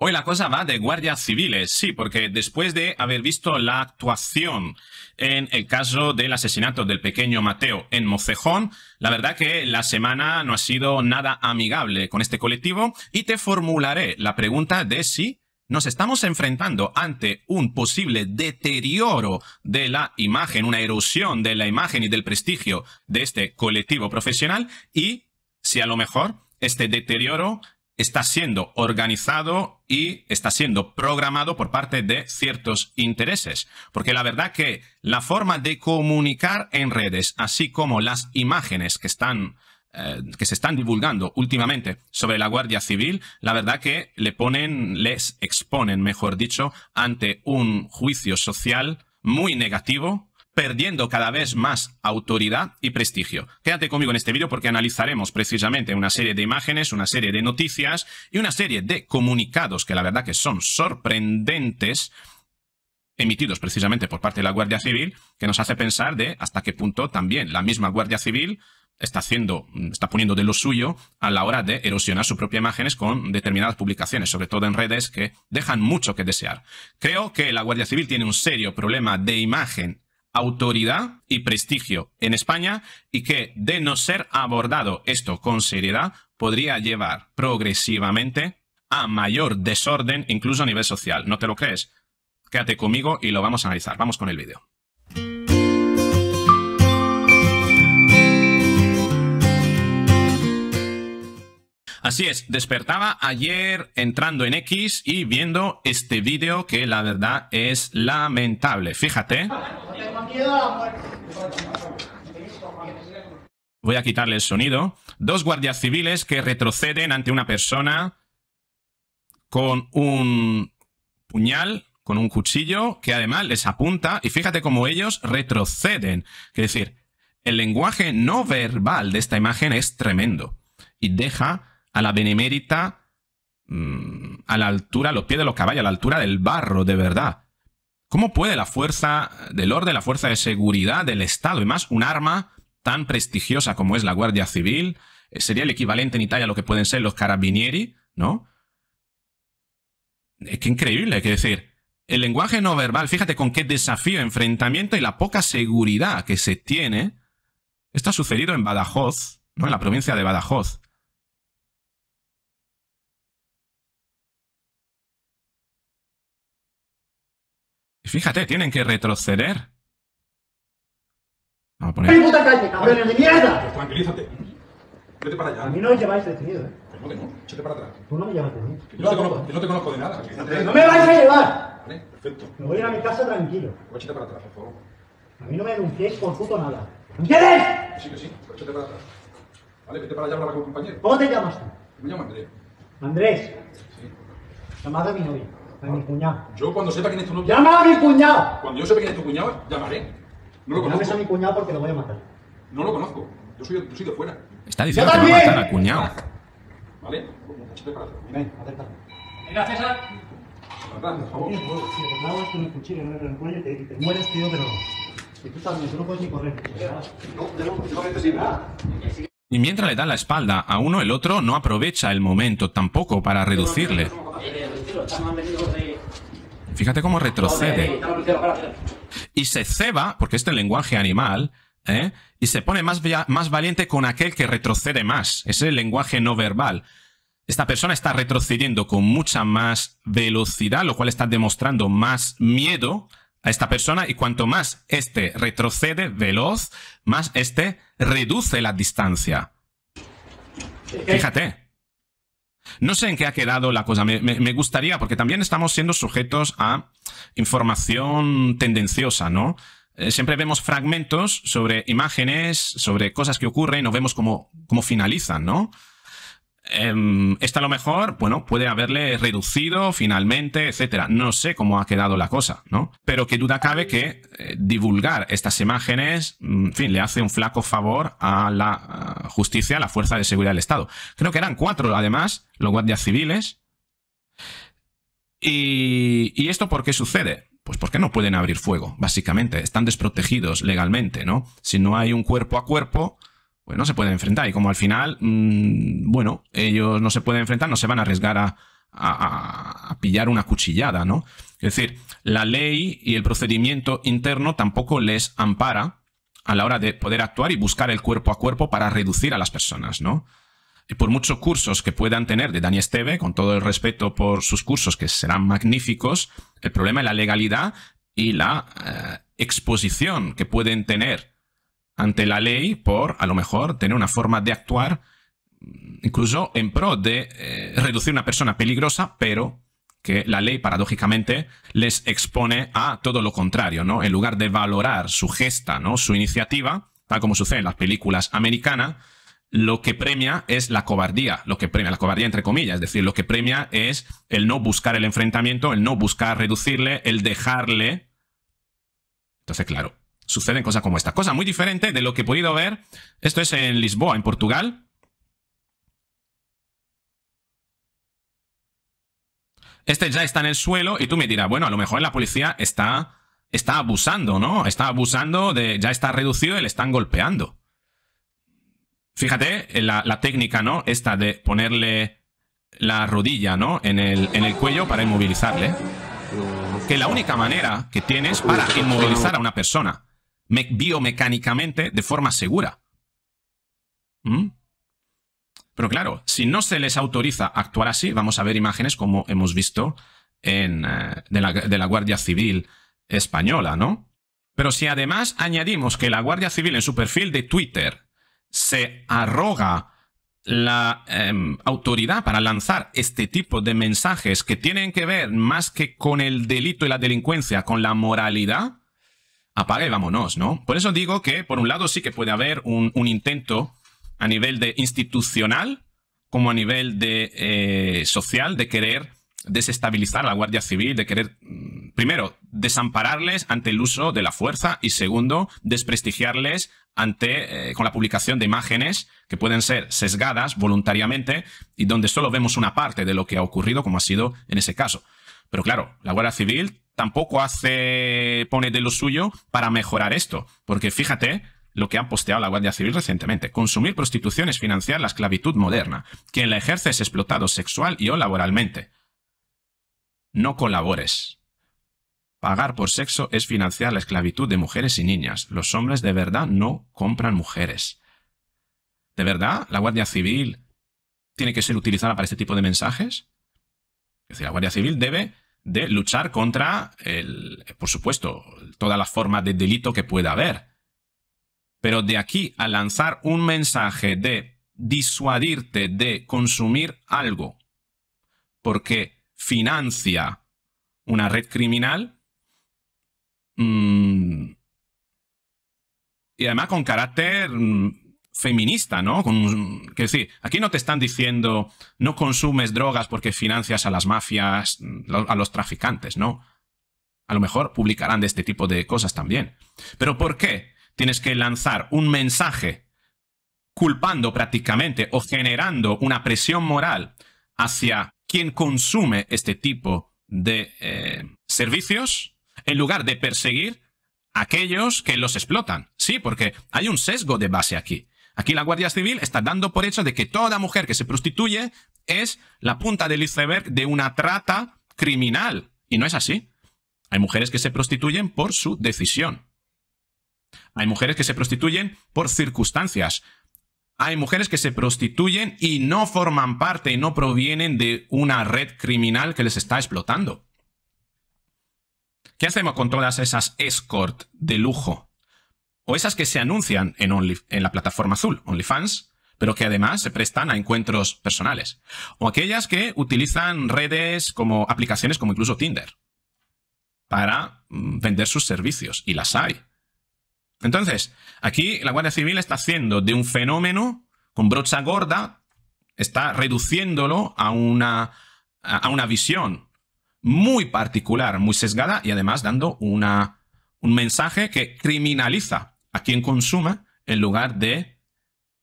Hoy la cosa va de guardias civiles, sí, porque después de haber visto la actuación en el caso del asesinato del pequeño Mateo en Mocejón, la verdad que la semana no ha sido nada amigable con este colectivo y te formularé la pregunta de si nos estamos enfrentando ante un posible deterioro de la imagen, una erosión de la imagen y del prestigio de este colectivo profesional y si a lo mejor este deterioro está siendo organizado y está siendo programado por parte de ciertos intereses. Porque la verdad que la forma de comunicar en redes, así como las imágenes que están eh, que se están divulgando últimamente sobre la Guardia Civil, la verdad que le ponen, les exponen, mejor dicho, ante un juicio social muy negativo perdiendo cada vez más autoridad y prestigio. Quédate conmigo en este vídeo porque analizaremos precisamente una serie de imágenes, una serie de noticias y una serie de comunicados que la verdad que son sorprendentes emitidos precisamente por parte de la Guardia Civil, que nos hace pensar de hasta qué punto también la misma Guardia Civil está haciendo, está poniendo de lo suyo a la hora de erosionar su propia imágenes con determinadas publicaciones, sobre todo en redes que dejan mucho que desear. Creo que la Guardia Civil tiene un serio problema de imagen autoridad y prestigio en España y que, de no ser abordado esto con seriedad, podría llevar progresivamente a mayor desorden incluso a nivel social. ¿No te lo crees? Quédate conmigo y lo vamos a analizar. Vamos con el vídeo. Así es, despertaba ayer entrando en X y viendo este vídeo que la verdad es lamentable. Fíjate. Voy a quitarle el sonido. Dos guardias civiles que retroceden ante una persona con un puñal, con un cuchillo, que además les apunta y fíjate cómo ellos retroceden. Es decir, el lenguaje no verbal de esta imagen es tremendo y deja a la benemérita mm, a la altura, a los pies de los caballos, a la altura del barro, de verdad. ¿Cómo puede la fuerza del orden, la fuerza de seguridad del Estado, y más un arma tan prestigiosa como es la Guardia Civil, eh, sería el equivalente en Italia a lo que pueden ser los carabinieri, ¿no? Es que increíble, hay que decir. El lenguaje no verbal, fíjate con qué desafío, enfrentamiento y la poca seguridad que se tiene. Esto ha sucedido en Badajoz, ¿no? En la provincia de Badajoz. Fíjate, tienen que retroceder. Vamos puta calle, cabrones de mierda! Pues tranquilízate. Vete para allá. A mí no me lleváis detenido, ¿eh? ¿Cómo te no? Échate para atrás. Tú no me llamas detenido. yo, no te conozco, de nada. ¡No me vais a llevar! Vale, perfecto. Me voy a ir a mi casa tranquilo. Pues para atrás, por favor. A mí no me denunciéis por puto nada. ¿Entiendes? Sí, que sí. Vete pues échate para atrás. Vale, vete para allá para con compañero. ¿Cómo te llamas tú? Me llamo Andrés. Andrés. Sí. Llamada mi novia. A mi cuñado. Yo cuando sepa quién es tu cuñado. ¡Llama a mi cuñado! Cuando yo sepa quién es tu cuñado, llamaré. No lo conozco. Llames a mi cuñado porque lo voy a matar. No lo conozco. Yo soy, de fuera. Está diciendo que va a matar a cuñado. ¿Vale? Ven, acércate. Venga, César. Pues, te el cuchillo en el mueres, tío, pero... Y tú también, tú no puedes ni correr. No, no necesito nada. Y mientras le dan la espalda a uno, el otro no aprovecha el momento tampoco para reducirle. Fíjate cómo retrocede. Eh, y se ceba, porque este es lenguaje animal, ¿eh? y se pone más, más valiente con aquel que retrocede más. es el lenguaje no verbal. Esta persona está retrocediendo con mucha más velocidad, lo cual está demostrando más miedo a esta persona y cuanto más este retrocede veloz, más este reduce la distancia. Fíjate. No sé en qué ha quedado la cosa. Me, gustaría, porque también estamos siendo sujetos a información tendenciosa, ¿no? Eh, siempre vemos fragmentos sobre imágenes, sobre cosas que ocurren, no vemos cómo, cómo finalizan, ¿no? Em, está esta a lo mejor, bueno, puede haberle reducido finalmente, etcétera. No sé cómo ha quedado la cosa, ¿no? Pero qué duda cabe que eh, divulgar estas imágenes, mm, en fin, le hace un flaco favor a la justicia, a la fuerza de seguridad del Estado. Creo que eran cuatro, además, los guardias civiles. ¿Y, y esto por qué sucede? Pues porque no pueden abrir fuego, básicamente. Están desprotegidos legalmente, ¿no? Si no hay un cuerpo a cuerpo, pues no se pueden enfrentar. Y como al final, mm, bueno, ellos no se pueden enfrentar, no se van a arriesgar a, pillar una cuchillada, ¿no? Es decir, la ley y el procedimiento interno tampoco les ampara a la hora de poder actuar y buscar el cuerpo a cuerpo para reducir a las personas, ¿no? Y por muchos cursos que puedan tener de Dani Esteve, con todo el respeto por sus cursos que serán magníficos, el problema es la legalidad y la eh, exposición que pueden tener ante la ley por, a lo mejor, tener una forma de actuar mm, incluso en pro de eh, reducir una persona peligrosa, pero que la ley paradójicamente les expone a todo lo contrario, ¿no? En lugar de valorar su gesta, ¿no? Su iniciativa, tal como sucede en las películas americanas, lo que premia es la cobardía, lo que premia la cobardía entre comillas, es decir, lo que premia es el no buscar el enfrentamiento, el no buscar reducirle, el dejarle. Entonces, claro, suceden cosas como esta. Cosa muy diferente de lo que he podido ver. Esto es en Lisboa, en Portugal. Este ya está en el suelo y tú me dirás, bueno, a lo mejor la policía está, está abusando, ¿no? Está abusando de, ya está reducido y le están golpeando. Fíjate eh, la, la técnica, ¿no? Esta de ponerle la rodilla, ¿no? En el, en el cuello para inmovilizarle que la única manera que tienes para inmovilizar a una persona biomecánicamente de forma segura. ¿Mm? Pero claro, si no se les autoriza actuar así, vamos a ver imágenes como hemos visto en, eh, de, la, Guardia Civil española, ¿no? Pero si además añadimos que la Guardia Civil en su perfil de Twitter se arroga la em, autoridad para lanzar este tipo de mensajes que tienen que ver más que con el delito y la delincuencia, con la moralidad, apaga y vámonos, ¿no? Por eso digo que, por un lado, sí que puede haber un, intento a nivel de institucional como a nivel de eh, social de querer desestabilizar a la Guardia Civil, de querer, mm, primero, desampararles ante el uso de la fuerza y segundo, desprestigiarles ante, eh, con la publicación de imágenes que pueden ser sesgadas voluntariamente y donde solo vemos una parte de lo que ha ocurrido, como ha sido en ese caso. Pero claro, la Guardia Civil tampoco hace, pone de lo suyo para mejorar esto. Porque fíjate lo que han posteado la Guardia Civil recientemente. Consumir prostitución es financiar la esclavitud moderna. Quien la ejerce es explotado sexual y o laboralmente. No colabores. Pagar por sexo es financiar la esclavitud de mujeres y niñas. Los hombres de verdad no compran mujeres. ¿De verdad la Guardia Civil tiene que ser utilizada para este tipo de mensajes? Es decir, la Guardia Civil debe de luchar contra, el, por supuesto, todas las formas de delito que pueda haber. Pero de aquí a lanzar un mensaje de disuadirte de consumir algo porque financia una red criminal mm, y además con carácter mm, feminista, ¿no? Con, que decir, aquí no te están diciendo no consumes drogas porque financias a las mafias, mm, a los traficantes, ¿no? A lo mejor publicarán de este tipo de cosas también. Pero ¿por qué tienes que lanzar un mensaje culpando prácticamente o generando una presión moral hacia quien consume este tipo de eh, servicios en lugar de perseguir a aquellos que los explotan. Sí, porque hay un sesgo de base aquí. Aquí la Guardia Civil está dando por hecho de que toda mujer que se prostituye es la punta del iceberg de una trata criminal. Y no es así. Hay mujeres que se prostituyen por su decisión. Hay mujeres que se prostituyen por circunstancias. Hay mujeres que se prostituyen y no forman parte y no provienen de una red criminal que les está explotando. ¿Qué hacemos con todas esas escort de lujo o esas que se anuncian en, la plataforma azul, OnlyFans, pero que además se prestan a encuentros personales, o aquellas que utilizan redes como aplicaciones como incluso Tinder para mm, vender sus servicios, y las hay. Entonces, aquí la Guardia Civil está haciendo de un fenómeno con brocha gorda, está reduciéndolo a una, a una visión muy particular, muy sesgada y además dando una, un mensaje que criminaliza a quien consuma en lugar de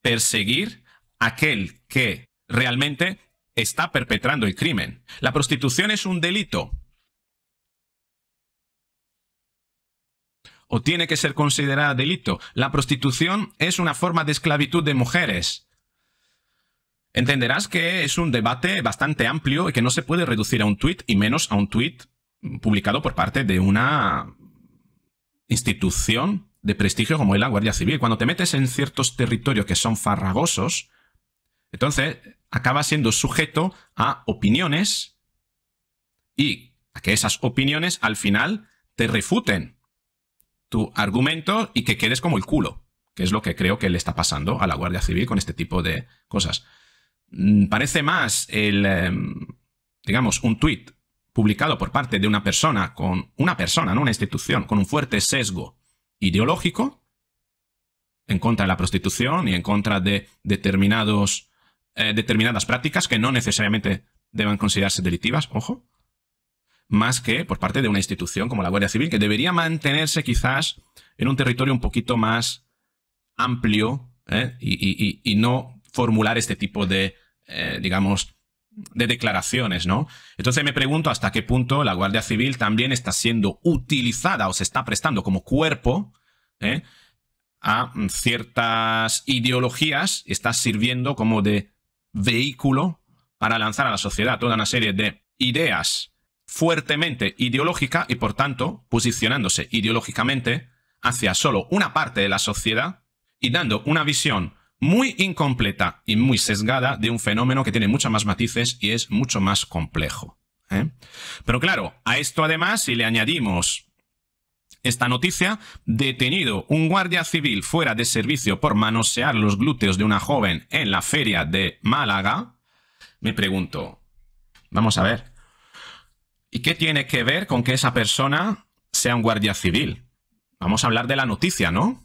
perseguir a aquel que realmente está perpetrando el crimen. La prostitución es un delito. O tiene que ser considerada delito. La prostitución es una forma de esclavitud de mujeres. Entenderás que es un debate bastante amplio y que no se puede reducir a un tuit y menos a un tuit publicado por parte de una institución de prestigio como es la Guardia Civil. Cuando te metes en ciertos territorios que son farragosos, entonces acabas siendo sujeto a opiniones y a que esas opiniones al final te refuten tu argumento y que quedes como el culo, que es lo que creo que le está pasando a la Guardia Civil con este tipo de cosas. Mm, parece más el, em, digamos, un tuit publicado por parte de una persona con una persona, no una institución, con un fuerte sesgo ideológico en contra de la prostitución y en contra de determinados, eh, determinadas prácticas que no necesariamente deban considerarse delictivas, ojo, más que por parte de una institución como la Guardia Civil, que debería mantenerse quizás en un territorio un poquito más amplio eh, y, no formular este tipo de, eh, digamos, de declaraciones, ¿no? Entonces me pregunto hasta qué punto la Guardia Civil también está siendo utilizada o se está prestando como cuerpo ¿eh? a ciertas ideologías, está sirviendo como de vehículo para lanzar a la sociedad toda una serie de ideas fuertemente ideológicas y por tanto posicionándose ideológicamente hacia solo una parte de la sociedad y dando una visión muy incompleta y muy sesgada de un fenómeno que tiene muchos más matices y es mucho más complejo. ¿eh? Pero claro, a esto además, si le añadimos esta noticia, detenido un guardia civil fuera de servicio por manosear los glúteos de una joven en la feria de Málaga, me pregunto, vamos a ver, ¿y qué tiene que ver con que esa persona sea un guardia civil? Vamos a hablar de la noticia, ¿no?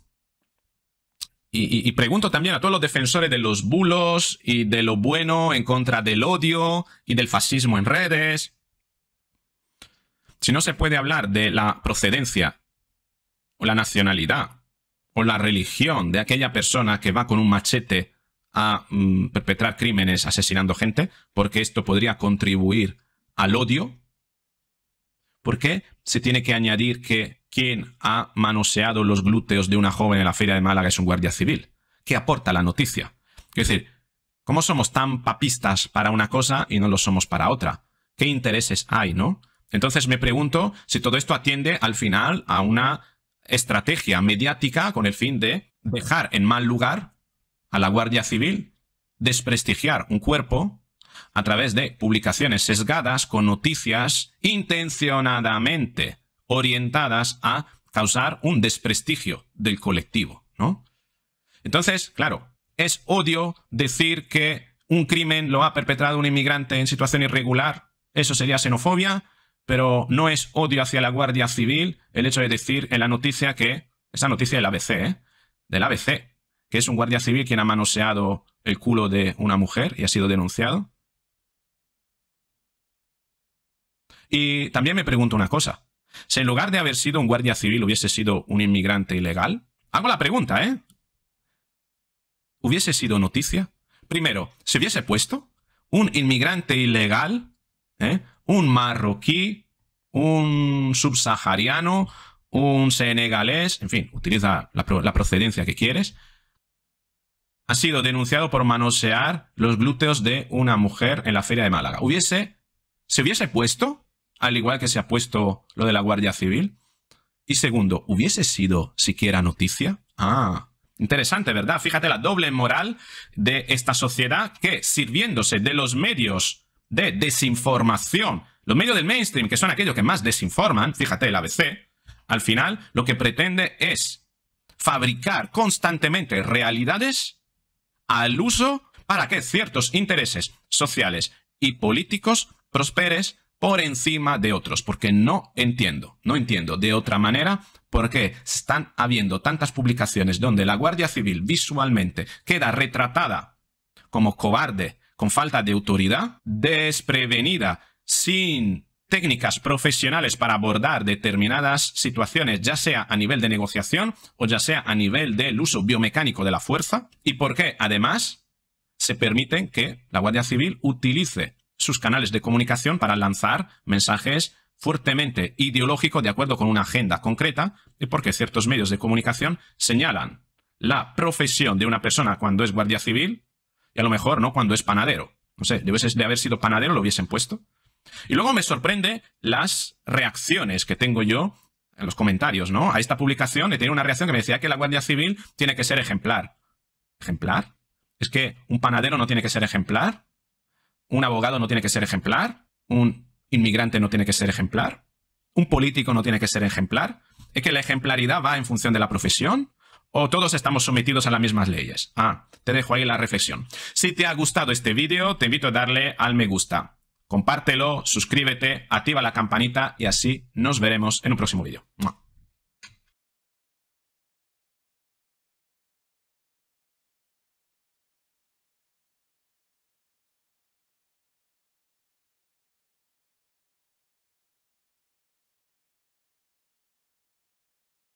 Y, pregunto también a todos los defensores de los bulos y de lo bueno en contra del odio y del fascismo en redes. Si no se puede hablar de la procedencia o la nacionalidad o la religión de aquella persona que va con un machete a mm, perpetrar crímenes asesinando gente, porque esto podría contribuir al odio, ¿por qué se tiene que añadir que quien ha manoseado los glúteos de una joven en la feria de Málaga es un guardia civil. ¿Qué aporta la noticia? Es decir, ¿cómo somos tan papistas para una cosa y no lo somos para otra? ¿Qué intereses hay, no? Entonces me pregunto si todo esto atiende al final a una estrategia mediática con el fin de dejar en mal lugar a la Guardia Civil, desprestigiar un cuerpo a través de publicaciones sesgadas con noticias intencionadamente orientadas a causar un desprestigio del colectivo, ¿no? Entonces, claro, es odio decir que un crimen lo ha perpetrado un inmigrante en situación irregular, eso sería xenofobia, pero no es odio hacia la Guardia Civil el hecho de decir en la noticia que, esa noticia del ABC, ¿eh? del ABC, que es un guardia civil quien ha manoseado el culo de una mujer y ha sido denunciado. Y también me pregunto una cosa, si en lugar de haber sido un guardia civil hubiese sido un inmigrante ilegal, hago la pregunta, ¿eh? ¿Hubiese sido noticia? Primero, ¿se hubiese puesto un inmigrante ilegal, ¿eh? un marroquí, un subsahariano, un senegalés, en fin, utiliza la, procedencia que quieres, ha sido denunciado por manosear los glúteos de una mujer en la feria de Málaga. ¿Hubiese, ¿Se hubiese puesto? al igual que se ha puesto lo de la Guardia Civil? Y segundo, ¿hubiese sido siquiera noticia? Ah, Interesante, ¿verdad? Fíjate la doble moral de esta sociedad que, sirviéndose de los medios de desinformación, los medios del mainstream, que son aquellos que más desinforman, fíjate el ABC, al final lo que pretende es fabricar constantemente realidades al uso para que ciertos intereses sociales y políticos prosperes por encima de otros, porque no entiendo, no entiendo de otra manera por qué están habiendo tantas publicaciones donde la Guardia Civil visualmente queda retratada como cobarde, con falta de autoridad, desprevenida, sin técnicas profesionales para abordar determinadas situaciones, ya sea a nivel de negociación o ya sea a nivel del uso biomecánico de la fuerza, y por qué además se permiten que la Guardia Civil utilice sus canales de comunicación para lanzar mensajes fuertemente ideológicos de acuerdo con una agenda concreta y porque ciertos medios de comunicación señalan la profesión de una persona cuando es guardia civil y a lo mejor no cuando es panadero. No sé, de haber sido panadero lo hubiesen puesto. Y luego me sorprende las reacciones que tengo yo en los comentarios, ¿no? A esta publicación he tenido una reacción que me decía que la Guardia Civil tiene que ser ejemplar. ¿Ejemplar? ¿Es que un panadero no tiene que ser ejemplar? Un abogado no tiene que ser ejemplar, un inmigrante no tiene que ser ejemplar, un político no tiene que ser ejemplar. Es que la ejemplaridad va en función de la profesión o todos estamos sometidos a las mismas leyes. Ah, te dejo ahí la reflexión. Si te ha gustado este vídeo, te invito a darle al me gusta. Compártelo, suscríbete, activa la campanita y así nos veremos en un próximo vídeo.